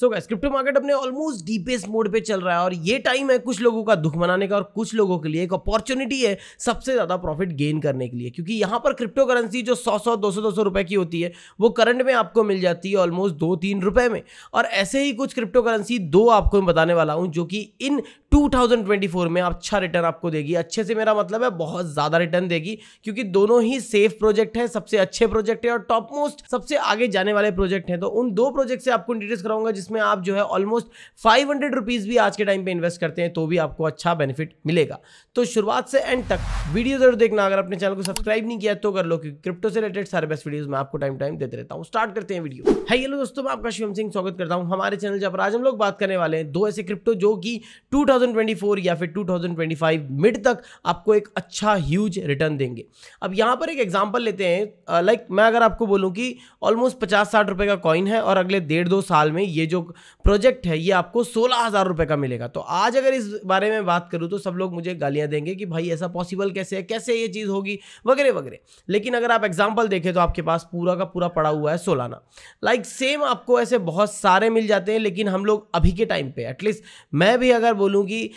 सो guys crypto market अपने almost deepest mode पे चल रहा है और ये टाइम है कुछ लोगों का दुख मनाने का और कुछ लोगों के लिए एक अपॉर्चुनिटी है सबसे ज़्यादा प्रॉफिट गेन करने के लिए क्योंकि यहाँ पर क्रिप्टो करेंसी जो 100 सौ दो सौ दो सौ रुपए की होती है वो करंट में आपको मिल जाती है ऑलमोस्ट दो तीन रुपए में और ऐसे ही कुछ क्रिप्टो करेंसी दो आपको मैं बताने वाला हूँ जो कि इन 2024 में अच्छा रिटर्न आपको देगी अच्छे से मेरा मतलब है बहुत ज़्यादा रिटर्न देगी क्योंकि दोनों ही सेफ प्रोजेक्ट है सबसे अच्छे प्रोजेक्ट है और टॉप मोस्ट सबसे आगे जाने वाले प्रोजेक्ट हैं तो उन दो प्रोजेक्ट से आपको इंट्रोड्यूस कराऊंगा जिसमें आप जो है ऑलमोस्ट फाइव हंड्रेड रुपीज़ भी आज के टाइम पे इन्वेस्ट करते हैं तो भी आपको अच्छा बेनिफिट मिलेगा तो शुरुआत से एंड तक वीडियो जरूर देखना अगर अपने चैनल को सब्सक्राइब नहीं किया तो कर लो क्योंकि क्रिप्टो से रिलेटेड सारे बेस्ट वीडियो मैं आपको टाइम टाइम देते रहता हूँ स्टार्ट करते हैं वीडियो है हेलो दोस्तों मैं आपका शिवम सिंह स्वागत करता हूँ हमारे चैनल जब आज हम लोग बात करने वाले हैं दो ऐसे क्रिप्टो जो कि टू 2024 या फिर 2025 मिड तक आपको एक अच्छा ह्यूज रिटर्न देंगे अब यहाँ पर एक एग्जाम्पल लेते हैं लाइक मैं अगर आपको बोलूँ कि ऑलमोस्ट पचास साठ रुपये का कॉइन है और अगले डेढ़ दो साल में ये जो प्रोजेक्ट है ये आपको सोलह हज़ार रुपये का मिलेगा तो आज अगर इस बारे में बात करूँ तो सब लोग मुझे गालियाँ देंगे कि भाई ऐसा पॉसिबल कैसे है कैसे ये चीज़ होगी वगैरह वगैरह लेकिन अगर आप एग्जाम्पल देखें तो आपके पास पूरा का पूरा पड़ा हुआ है सोलाना लाइक सेम आपको ऐसे बहुत सारे मिल जाते हैं लेकिन हम लोग अभी के टाइम पे एटलीस्ट मैं भी अगर बोलूँ कि कि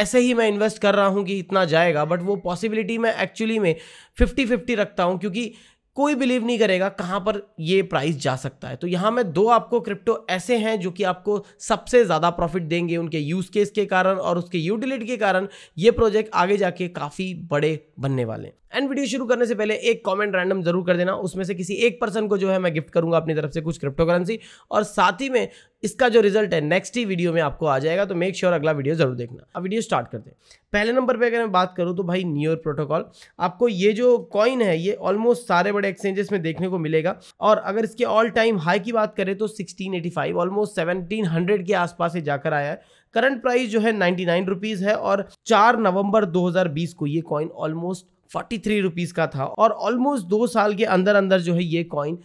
ऐसे ही मैं इन्वेस्ट कर रहा हूँ कि इतना जाएगा बट वो पॉसिबिलिटी मैं एक्चुअली में फिफ्टी फिफ्टी रखता हूँ क्योंकि कोई बिलीव नहीं करेगा कहाँ पर ये प्राइस जा सकता है तो यहाँ मैं दो आपको क्रिप्टो ऐसे हैं जो कि आपको सबसे ज़्यादा प्रॉफिट देंगे उनके यूज़ केस के कारण और उसके यूटिलिटी के कारण ये प्रोजेक्ट आगे जाके काफ़ी बड़े बनने वाले हैं एंड वीडियो शुरू करने से पहले एक कमेंट रैंडम जरूर कर देना उसमें से किसी एक पर्सन को जो है मैं गिफ्ट करूंगा अपनी तरफ से कुछ क्रिप्टो करेंसी और साथ ही में इसका जो रिजल्ट है नेक्स्ट ही वीडियो में आपको आ जाएगा तो मेक श्योर sure अगला वीडियो जरूर देखना अब वीडियो स्टार्ट करते हैं पहले नंबर पे अगर मैं बात करूँ तो भाई न्यूर प्रोटोकॉल आपको ये जो कॉइन है ये ऑलमोस्ट सारे बड़े एक्सचेंजेस में देखने को मिलेगा और अगर इसके ऑल टाइम हाई की बात करें तो sixteen eighty five almost seventeen hundred के आसपास ये जाकर आया है करंट प्राइस जो है नाइन्टी नाइन रुपीज़ है और चार नवंबर दो को ये coin almost forty three rupees का था और ऑलमोस्ट दो साल के अंदर अंदर जो है ये कॉइन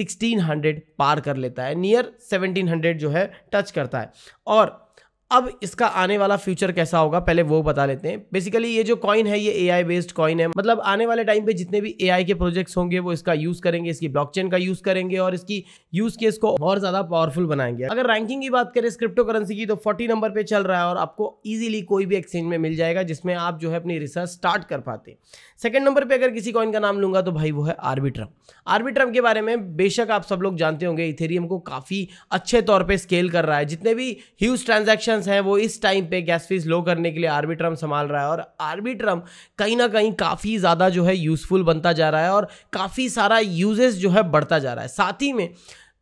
1600 पार कर लेता है नियर 1700 जो है टच करता है और अब इसका आने वाला फ्यूचर कैसा होगा पहले वो बता लेते हैं बेसिकली ये जो कॉइन है ये एआई बेस्ड कॉइन है मतलब आने वाले टाइम पे जितने भी एआई के प्रोजेक्ट्स होंगे वो इसका यूज करेंगे इसकी ब्लॉकचेन का यूज करेंगे और इसकी यूज केस को और ज्यादा पावरफुल बनाएंगे अगर रैंकिंग की बात करें इस क्रिप्टो करेंसी की तो फोर्टी नंबर पर चल रहा है और आपको ईजिली कोई भी एक्सचेंज में मिल जाएगा जिसमें आप जो है अपनी रिसर्च स्टार्ट कर पाते सेकेंड नंबर पर अगर किसी कॉइन का नाम लूंगा तो भाई वो है आर्बिट्रम आर्बिट्रम के बारे में बेशक आप सब लोग जानते होंगे इथेरियम को काफी अच्छे तौर पर स्केल कर रहा है जितने भी ह्यूज ट्रांजेक्शन पॉलिटिशियंस हैं वो इस टाइम पे गैस फीस लो करने के लिए आर्बिट्रम संभाल रहा है और आर्बिट्रम कहीं ना कहीं काफ़ी ज़्यादा जो है यूज़फुल बनता जा रहा है और काफ़ी सारा यूजेस जो है बढ़ता जा रहा है साथ ही में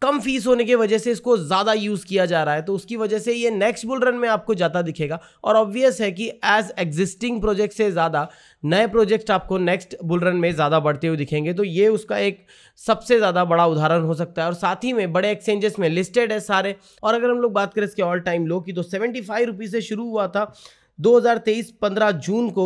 कम फीस होने की वजह से इसको ज़्यादा यूज़ किया जा रहा है तो उसकी वजह से ये नेक्स्ट बुल रन में आपको ज़्यादा दिखेगा और ऑब्वियस है कि एज एग्जिस्टिंग प्रोजेक्ट से ज़्यादा नए प्रोजेक्ट आपको नेक्स्ट बुल रन में ज़्यादा बढ़ते हुए दिखेंगे तो ये उसका एक सबसे ज़्यादा बड़ा उदाहरण हो सकता है और साथ ही में बड़े एक्सचेंजेस में लिस्टेड है सारे और अगर हम लोग बात करें इसके ऑल टाइम लो की तो सेवेंटी फाइव से शुरू हुआ था 2023 15 जून को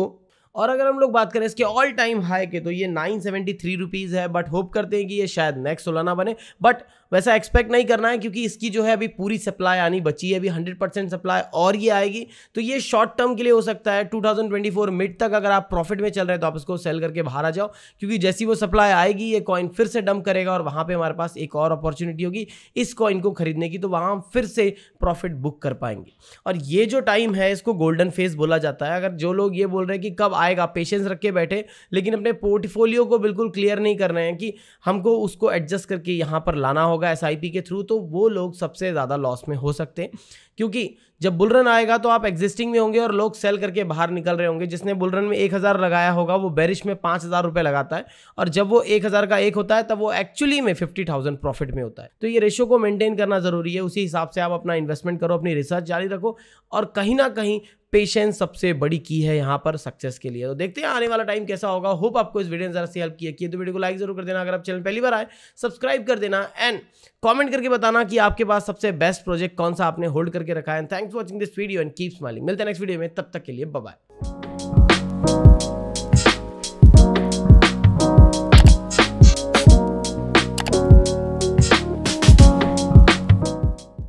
और अगर हम लोग बात करें इसके ऑल टाइम हाई के तो ये नाइन सेवेंटी थ्री रुपीज़ है बट होप करते हैं कि ये शायद नेक्स्ट सोलाना बने बट वैसा एक्सपेक्ट नहीं करना है क्योंकि इसकी जो है अभी पूरी सप्लाई आनी बची है अभी हंड्रेड परसेंट सप्लाई और ये आएगी तो ये शॉर्ट टर्म के लिए हो सकता है 2024 मिड तक अगर आप प्रॉफिट में चल रहे हैं तो आप इसको सेल करके बाहर आ जाओ क्योंकि जैसी वो सप्लाई आएगी ये कॉइन फिर से डंप करेगा और वहाँ पर हमारे पास एक और अपॉर्चुनिटी होगी इस कॉइन को खरीदने की तो वहाँ फिर से प्रॉफिट बुक कर पाएंगे और ये जो टाइम है इसको गोल्डन फेस बोला जाता है अगर जो लोग ये बोल रहे हैं कि कब आएगा पेशेंस रख के बैठे लेकिन अपने पोर्टफोलियो को बिल्कुल क्लियर नहीं कर रहे हैं कि हमको उसको एडजस्ट करके यहाँ पर लाना होगा एस के थ्रू तो वो लोग सबसे ज़्यादा लॉस में हो सकते हैं क्योंकि जब बुलरन आएगा तो आप एग्जिस्टिंग में होंगे और लोग सेल करके बाहर निकल रहे होंगे जिसने बुलरन में एक हज़ार लगाया होगा वो बैरिश में पाँच हज़ार रुपये लगाता है और जब वो एक हज़ार का एक होता है तब वो एक्चुअली में फिफ्टी थाउजेंड प्रॉफिट में होता है तो ये रेशो को मेंटेन करना ज़रूरी है उसी हिसाब से आप अपना इन्वेस्टमेंट करो अपनी रिसर्च जारी रखो और कहीं ना कहीं पेशेंस सबसे बड़ी की है यहाँ पर सक्सेस के लिए तो देखते हैं आने वाला टाइम कैसा होगा होप आपको इस वीडियो ने जरा से हेल्प किया कि तो वीडियो को लाइक जरूर कर देना अगर आप चैनल पहली बार आए सब्सक्राइब कर देना एंड कमेंट करके बताना कि आपके पास सबसे बेस्ट प्रोजेक्ट कौन सा आपने होल्ड करके रखा है and thanks for watching this video and keep smiling मिलते हैं नेक्स्ट वीडियो में तब तक के लिए बाय